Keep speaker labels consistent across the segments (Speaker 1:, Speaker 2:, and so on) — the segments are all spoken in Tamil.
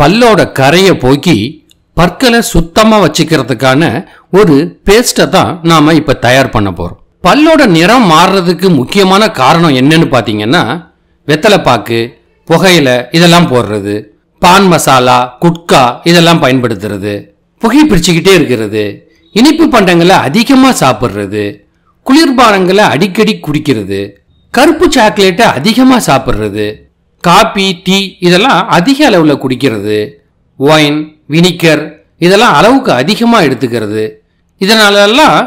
Speaker 1: பல்லோட கரையை போக்கி பற்களை சுத்தமாக வச்சுக்கிறதுக்கான ஒரு பேஸ்ட்டை தான் நாம் இப்போ தயார் பண்ண போகிறோம் பல்லோட நிறம் மாறுறதுக்கு முக்கியமான காரணம் என்னன்னு பார்த்தீங்கன்னா வெத்தலைப்பாக்கு புகையில இதெல்லாம் போடுறது பான் மசாலா குட்கா இதெல்லாம் பயன்படுத்துறது புகை பிரிச்சுக்கிட்டே இருக்கிறது இனிப்பு பண்டங்களை அதிகமாக சாப்பிட்றது குளிர்பானங்களை அடிக்கடி குடிக்கிறது கருப்பு சாக்லேட்டை அதிகமாக சாப்பிட்றது காபி டீ இதெல்லாம் அதிக அளவில் குடிக்கிறது ஒயின் வினிக்கர் இதெல்லாம் அளவுக்கு அதிகமாக எடுத்துக்கிறது இதனாலெல்லாம்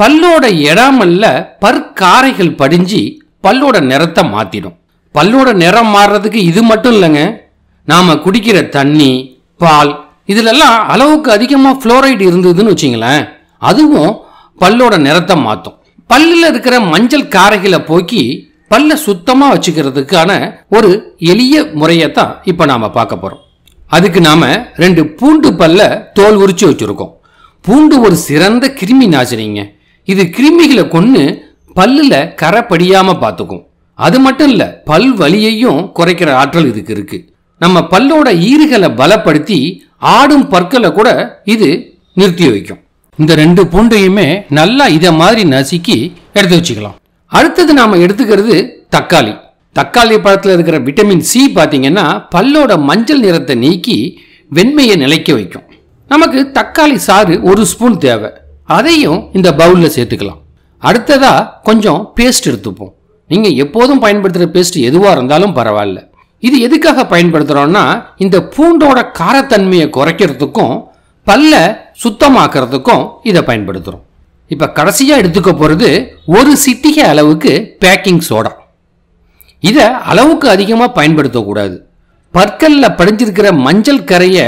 Speaker 1: பல்லோட இடாமல்ல பற்காரைகள் படிஞ்சு பல்லோட நிறத்தை மாற்றிடும் பல்லோட நிறம் மாறுறதுக்கு இது மட்டும் இல்லைங்க நாம் குடிக்கிற தண்ணி பால் இதிலெல்லாம் அளவுக்கு அதிகமாக ஃப்ளோரைடு இருந்ததுன்னு வச்சிங்களேன் அதுவும் பல்லோட நிறத்தை மாற்றும் பல்லில் இருக்கிற மஞ்சள் காரைகளை போக்கி பல்ல சுத்தமாக வச்சுக்கிறதுக்கான ஒரு எளிய முறையை தான் இப்போ நாம் பார்க்க போகிறோம் அதுக்கு நாம் ரெண்டு பூண்டு பல்ல தோல் உரிச்சு வச்சுருக்கோம் பூண்டு ஒரு சிறந்த கிருமி நாசினிங்க இது கிருமிகளை கொன்று பல்லில் கரை படியாமல் பார்த்துக்கும் அது மட்டும் இல்லை பல் வலியையும் குறைக்கிற ஆற்றல் இதுக்கு இருக்குது நம்ம பல்லோட ஈறுகளை பலப்படுத்தி ஆடும் பற்களை கூட இது நிறுத்தி வைக்கும் இந்த ரெண்டு பூண்டையுமே நல்லா இதை மாதிரி நசுக்கி எடுத்து வச்சுக்கலாம் அடுத்தது நாம் எடுத்துக்கிறது தக்காளி தக்காளி பழத்தில் இருக்கிற விட்டமின் சி பார்த்தீங்கன்னா பல்லோட மஞ்சள் நிறத்தை நீக்கி வெண்மையை நிலைக்க வைக்கும் நமக்கு தக்காளி சாறு ஒரு ஸ்பூன் தேவை அதையும் இந்த பவுலில் சேர்த்துக்கலாம் அடுத்ததாக கொஞ்சம் பேஸ்ட் எடுத்துப்போம் நீங்கள் எப்போதும் பயன்படுத்துகிற பேஸ்ட் எதுவாக இருந்தாலும் பரவாயில்ல இது எதுக்காக பயன்படுத்துகிறோன்னா இந்த பூண்டோட காரத்தன்மையை குறைக்கிறதுக்கும் பல்ல சுத்தமாக்கிறதுக்கும் இதை பயன்படுத்துகிறோம் இப்போ கடைசியாக எடுத்துக்க போகிறது ஒரு சிட்டிகை அளவுக்கு பேக்கிங் சோடா இதை அளவுக்கு அதிகமாக பயன்படுத்தக்கூடாது பற்களில் படிஞ்சிருக்கிற மஞ்சள் கரையை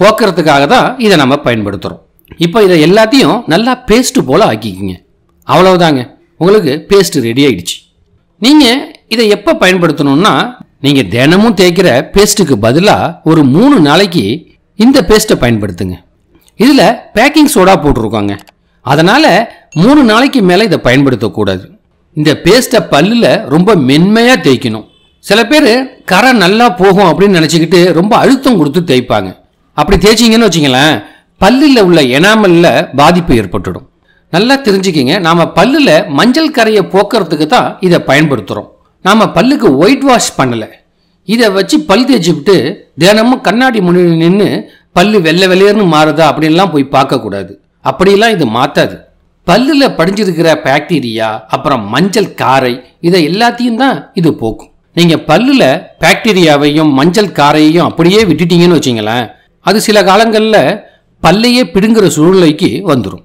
Speaker 1: போக்குறதுக்காக தான் இதை நம்ம பயன்படுத்துகிறோம் இப்போ இதை எல்லாத்தையும் நல்லா பேஸ்ட்டு போல் ஆக்கிக்கிங்க அவ்வளவுதாங்க உங்களுக்கு பேஸ்ட் ரெடி ஆயிடுச்சு நீங்கள் இதை எப்போ பயன்படுத்தணும்னா நீங்கள் தினமும் தேய்க்கிற பேஸ்ட்டுக்கு பதிலாக ஒரு மூணு நாளைக்கு இந்த பேஸ்ட்டை பயன்படுத்துங்க இதில் பேக்கிங் சோடா போட்டிருக்காங்க அதனால் மூணு நாளைக்கு மேலே இதை பயன்படுத்தக்கூடாது இந்த பேஸ்ட்டை பல்லில் ரொம்ப மென்மையாக தேய்க்கணும் சில பேர் கரை நல்லா போகும் அப்படின்னு நினச்சிக்கிட்டு ரொம்ப அழுத்தம் கொடுத்து தேய்ப்பாங்க அப்படி தேய்ச்சிங்கன்னு வச்சிங்களேன் பல்லில் உள்ள எனாமலில் பாதிப்பு ஏற்பட்டுடும் நல்லா தெரிஞ்சுக்கிங்க நாம் பல்லில் மஞ்சள் கரையை போக்குறதுக்கு தான் இதை பயன்படுத்துகிறோம் நாம் பல்லுக்கு ஒயிட் வாஷ் பண்ணலை இதை வச்சு பல் தேய்ச்சிவிட்டு தினமும் கண்ணாடி முன்னாடி நின்று பல்லு வெள்ளை வெளியேன்னு மாறுதா அப்படின்லாம் போய் பார்க்கக்கூடாது அப்படிலாம் இது மாற்றாது பல்லில் படிஞ்சிருக்கிற பாக்டீரியா அப்புறம் மஞ்சள் காரை இதை எல்லாத்தையும் தான் இது போக்கும் நீங்கள் பல்லில் பாக்டீரியாவையும் மஞ்சள் காரையையும் அப்படியே விட்டுட்டீங்கன்னு வச்சிங்களேன் அது சில காலங்களில் பல்லையே பிடுங்குற சூழ்நிலைக்கு வந்துடும்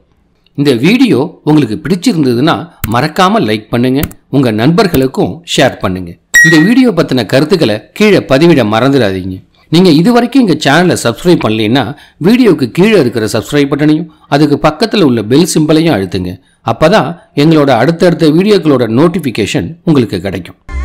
Speaker 1: இந்த வீடியோ உங்களுக்கு பிடிச்சிருந்ததுன்னா மறக்காமல் லைக் பண்ணுங்கள் உங்கள் நண்பர்களுக்கும் ஷேர் பண்ணுங்கள் இந்த வீடியோ பற்றின கருத்துக்களை கீழே பதிவிட மறந்துடாதீங்க நீங்கள் இது வரைக்கும் எங்கள் சேனலை சப்ஸ்கிரைப் பண்ணலைன்னா வீடியோவுக்கு கீழே இருக்கிற சப்ஸ்கிரைப் பட்டனையும் அதுக்கு பக்கத்தில் உள்ள பெல் சிம்பிளையும் அழுத்துங்க அப்போ தான் எங்களோட அடுத்தடுத்த வீடியோக்களோட நோட்டிஃபிகேஷன் உங்களுக்கு கிடைக்கும்